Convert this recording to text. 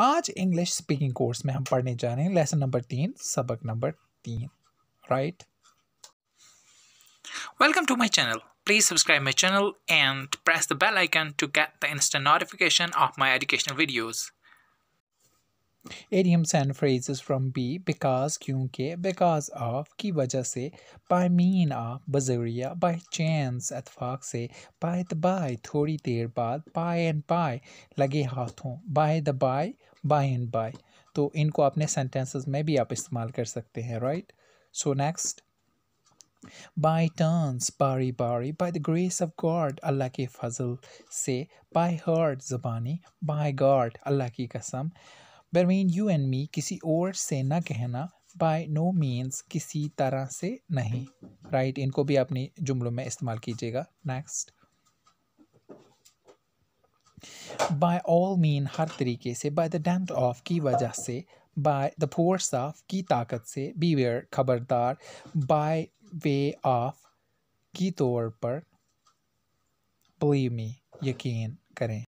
आज English speaking course में हम पढ़ने जा रहे हैं लेसन नंबर तीन सबक नंबर तीन right welcome to my channel please subscribe my channel and press the bell icon to get the instant notification of my educational videos idioms and phrases from B because क्योंकि because of की वजह से by mean of Bajaria by chance अतफाक से by the by थोड़ी देर बाद by and by लगे हाथों by the by by and by तो इनको अपने सेंटेंसेस में भी आप इस्तेमाल कर सकते हैं right so next By turns, बारी बारी by the grace of God, अल्लाह के फजल से by heart ज़बानी by God, अल्लाह की कसम बरमीन यू एंड मी किसी और से ना कहना बाय नो मीन्स किसी तरह से नहीं राइट right? इनको भी अपने जुमलों में इस्तेमाल कीजिएगा नेक्स्ट बाय ऑल मीन हर तरीके से बाय द डेंट ऑफ की वजह से बाय द फोर्स ऑफ की ताकत से बीवेयर खबरदार बाय वे ऑफ की तौर पर बिलीव मी यकीन करें